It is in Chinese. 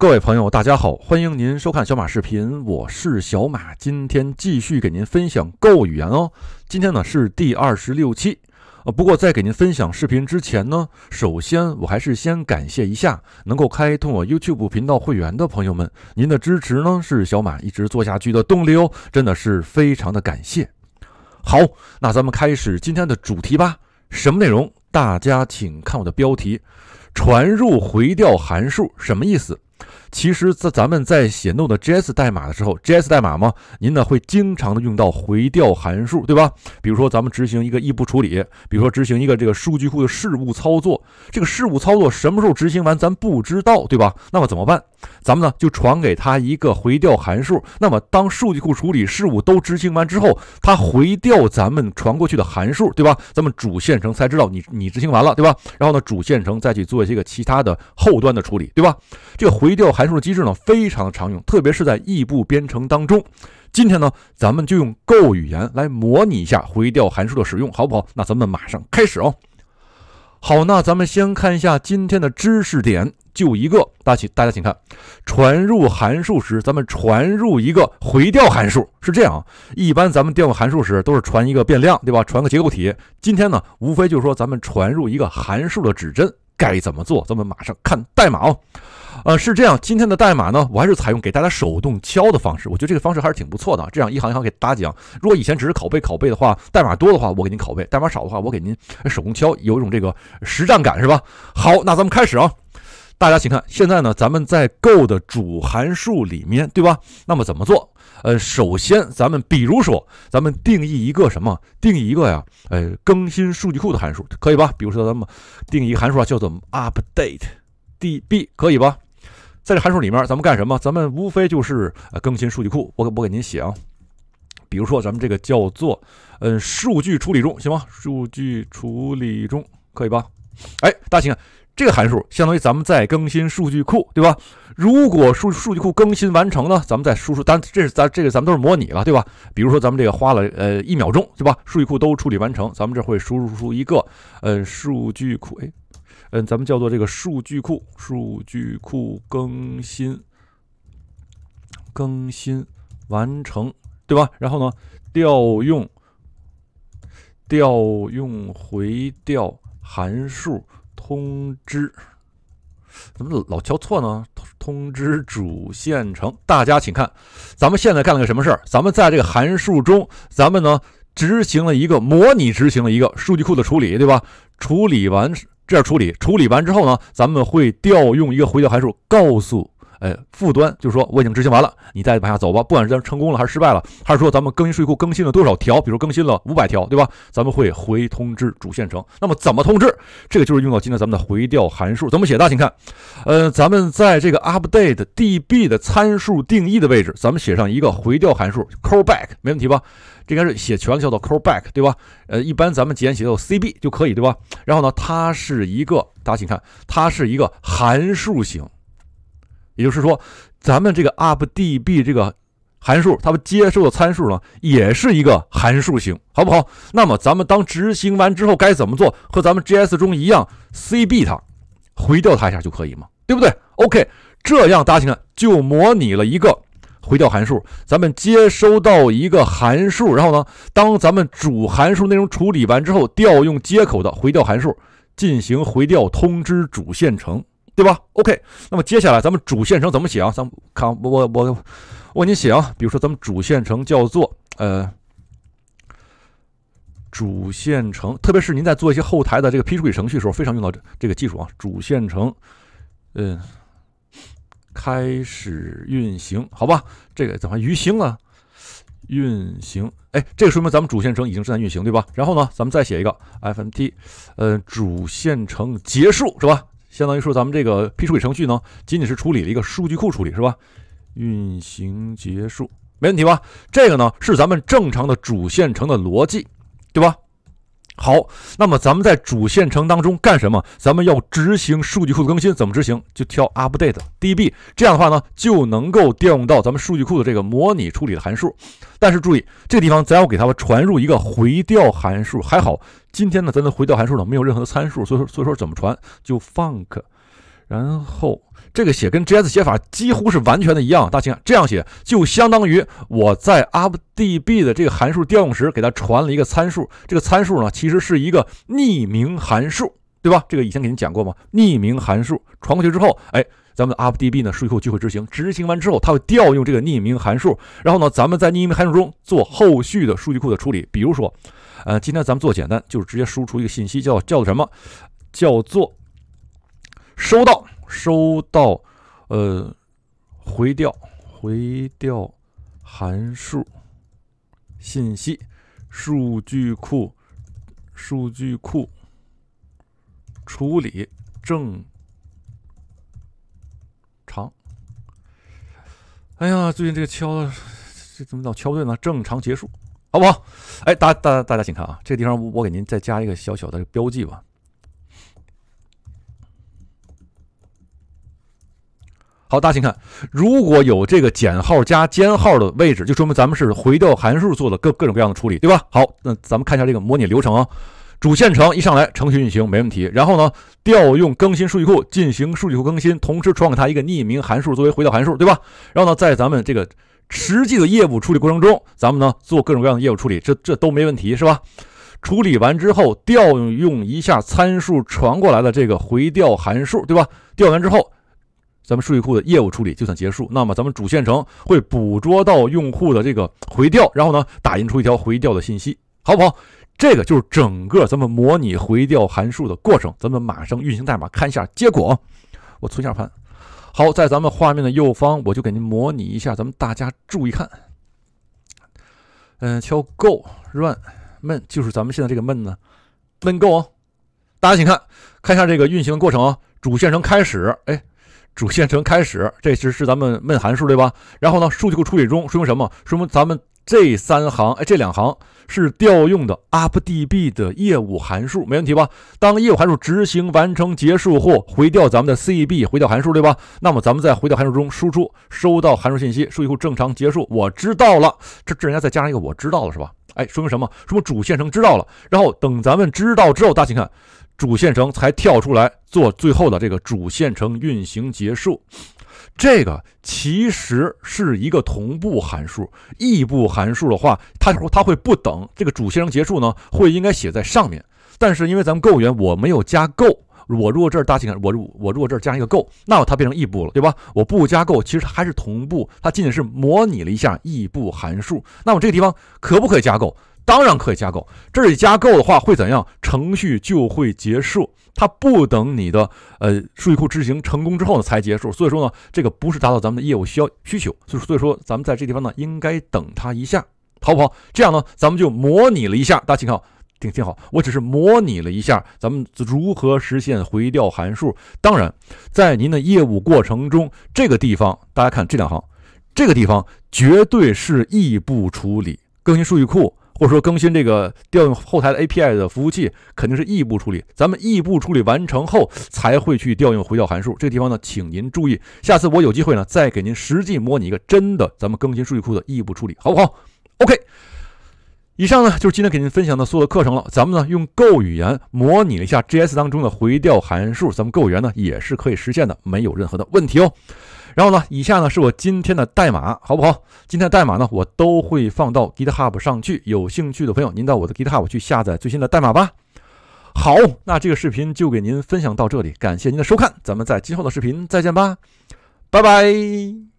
各位朋友，大家好，欢迎您收看小马视频，我是小马，今天继续给您分享 Go 语言哦。今天呢是第二十六期，呃，不过在给您分享视频之前呢，首先我还是先感谢一下能够开通我 YouTube 频道会员的朋友们，您的支持呢是小马一直做下去的动力哦，真的是非常的感谢。好，那咱们开始今天的主题吧。什么内容？大家请看我的标题：传入回调函数什么意思？其实，在咱们在写 Node.js 代码的时候，JS 代码吗？您呢会经常的用到回调函数，对吧？比如说咱们执行一个异步处理，比如说执行一个这个数据库的事务操作，这个事务操作什么时候执行完咱不知道，对吧？那么怎么办？咱们呢就传给他一个回调函数。那么当数据库处理事务都执行完之后，它回调咱们传过去的函数，对吧？咱们主线程才知道你你执行完了，对吧？然后呢，主线程再去做一些个其他的后端的处理，对吧？这个回调函函数的机制呢非常的常用，特别是在异步编程当中。今天呢，咱们就用 Go 语言来模拟一下回调函数的使用，好不好？那咱们马上开始哦。好，那咱们先看一下今天的知识点，就一个，大家请大家请看，传入函数时，咱们传入一个回调函数是这样。啊。一般咱们调用函数时都是传一个变量，对吧？传个结构体。今天呢，无非就是说咱们传入一个函数的指针，该怎么做？咱们马上看代码哦。呃，是这样，今天的代码呢，我还是采用给大家手动敲的方式，我觉得这个方式还是挺不错的。这样一行一行给大家讲。如果以前只是拷贝拷贝的话，代码多的话，我给您拷贝；代码少的话，我给您手工敲，有一种这个实战感，是吧？好，那咱们开始啊！大家请看，现在呢，咱们在 Go 的主函数里面，对吧？那么怎么做？呃，首先，咱们比如说，咱们定义一个什么？定义一个呀，呃，更新数据库的函数，可以吧？比如说，咱们定义一个函数啊，叫做 Update DB，可以吧？在这函数里面，咱们干什么？咱们无非就是呃更新数据库。我我给您写啊，比如说咱们这个叫做呃数据处理中，行吗？数据处理中可以吧？哎，大看这个函数相当于咱们在更新数据库，对吧？如果数数据库更新完成呢，咱们再输出。当然这是咱这个咱们都是模拟了，对吧？比如说咱们这个花了呃一秒钟，对吧？数据库都处理完成，咱们这会输入出一个呃数据库哎。嗯，咱们叫做这个数据库，数据库更新，更新完成，对吧？然后呢，调用调用回调函数通知，怎么老敲错呢？通知主线程，大家请看，咱们现在干了个什么事儿？咱们在这个函数中，咱们呢执行了一个模拟，执行了一个数据库的处理，对吧？处理完。这样处理，处理完之后呢，咱们会调用一个回调函数，告诉，哎，副端，就说我已经执行完了，你再往下走吧。不管是咱成功了还是失败了，还是说咱们更新数据库更新了多少条，比如更新了五百条，对吧？咱们会回通知主线程。那么怎么通知？这个就是用到今天咱们的回调函数怎么写？的？请看，呃，咱们在这个 update db 的参数定义的位置，咱们写上一个回调函数 callback，没问题吧？这该是写全了叫做 callback，对吧？呃，一般咱们简写叫 cb 就可以，对吧？然后呢，它是一个，大家请看，它是一个函数型，也就是说，咱们这个 updb 这个函数，它接受的参数呢，也是一个函数型，好不好？那么咱们当执行完之后该怎么做？和咱们 js 中一样，cb 它，回掉它一下就可以嘛，对不对？OK，这样大家请看，就模拟了一个。回调函数，咱们接收到一个函数，然后呢，当咱们主函数内容处理完之后，调用接口的回调函数进行回调通知主线程，对吧？OK，那么接下来咱们主线程怎么写啊？咱们看，我我我我给你写啊，比如说咱们主线程叫做呃主线程，特别是您在做一些后台的这个批处理程序的时候，非常用到这这个技术啊，主线程，嗯。开始运行，好吧，这个怎么鱼星啊？运行，哎，这个说明咱们主线程已经在运行，对吧？然后呢，咱们再写一个 f m t，呃，主线程结束是吧？相当于说咱们这个批处理程序呢，仅仅是处理了一个数据库处理，是吧？运行结束，没问题吧？这个呢是咱们正常的主线程的逻辑，对吧？好，那么咱们在主线程当中干什么？咱们要执行数据库的更新，怎么执行？就跳 update db。这样的话呢，就能够调用到咱们数据库的这个模拟处理的函数。但是注意，这个地方咱要给它传入一个回调函数。还好，今天呢，咱的回调函数呢没有任何的参数，所以说，所以说怎么传就 func，然后。这个写跟 JS 写法几乎是完全的一样，大看，这样写就相当于我在 updb 的这个函数调用时，给它传了一个参数。这个参数呢，其实是一个匿名函数，对吧？这个以前给您讲过吗？匿名函数传过去之后，哎，咱们 updb 的数据库就会执行，执行完之后，它会调用这个匿名函数，然后呢，咱们在匿名函数中做后续的数据库的处理。比如说，呃，今天咱们做简单，就是直接输出一个信息，叫叫什么？叫做收到。收到，呃，回调回调函数信息，数据库数据库处理正常。哎呀，最近这个敲，这怎么老敲不对呢？正常结束，好不好？哎，大大大家请看啊，这个地方我给您再加一个小小的标记吧。好，大家请看，如果有这个减号加尖号的位置，就说明咱们是回调函数做的各各种各样的处理，对吧？好，那咱们看一下这个模拟流程啊。主线程一上来，程序运行没问题。然后呢，调用更新数据库进行数据库更新，同时传给他一个匿名函数作为回调函数，对吧？然后呢，在咱们这个实际的业务处理过程中，咱们呢做各种各样的业务处理，这这都没问题，是吧？处理完之后，调用一下参数传过来的这个回调函数，对吧？调完之后。咱们数据库的业务处理就算结束。那么，咱们主线程会捕捉到用户的这个回调，然后呢，打印出一条回调的信息，好不好？这个就是整个咱们模拟回调函数的过程。咱们马上运行代码，看一下结果。我存下盘。好，在咱们画面的右方，我就给您模拟一下。咱们大家注意看。嗯，敲 go run main，就是咱们现在这个 main 呢。main go，大家请看看一下这个运行的过程。主线程开始，哎。主线程开始，这是是咱们问函数对吧？然后呢，数据库处理中说明什么？说明咱们这三行哎这两行是调用的 updb 的业务函数，没问题吧？当业务函数执行完成结束后，回调咱们的 cb 回调函数对吧？那么咱们在回调函数中输出收到函数信息，数据库正常结束，我知道了。这这人家再加上一个我知道了是吧？哎，说明什么？说明主线程知道了。然后等咱们知道之后，大家请看。主线程才跳出来做最后的这个主线程运行结束，这个其实是一个同步函数。异步函数的话，它它会不等这个主线程结束呢，会应该写在上面。但是因为咱们够源我没有加够，我如果这儿搭进来，我我如果这儿加一个够，那它变成异步了，对吧？我不加够，其实还是同步，它仅仅是模拟了一下异步函数。那我这个地方可不可以加够？当然可以加购。这里加购的话会怎样？程序就会结束，它不等你的呃数据库执行成功之后呢才结束。所以说呢，这个不是达到咱们的业务需要需求，所以所以说咱们在这地方呢应该等它一下，好不好？这样呢，咱们就模拟了一下，大家请看。听听好，我只是模拟了一下咱们如何实现回调函数。当然，在您的业务过程中，这个地方大家看这两行，这个地方绝对是异步处理更新数据库。或者说更新这个调用后台的 API 的服务器肯定是异步处理，咱们异步处理完成后才会去调用回调函数。这个地方呢，请您注意，下次我有机会呢再给您实际模拟一个真的咱们更新数据库的异步处理，好不好？OK。以上呢就是今天给您分享的所有课程了。咱们呢用 Go 语言模拟了一下 JS 当中的回调函数，咱们 Go 语言呢也是可以实现的，没有任何的问题哦。然后呢？以下呢是我今天的代码，好不好？今天的代码呢，我都会放到 GitHub 上去。有兴趣的朋友，您到我的 GitHub 去下载最新的代码吧。好，那这个视频就给您分享到这里，感谢您的收看，咱们在今后的视频再见吧，拜拜。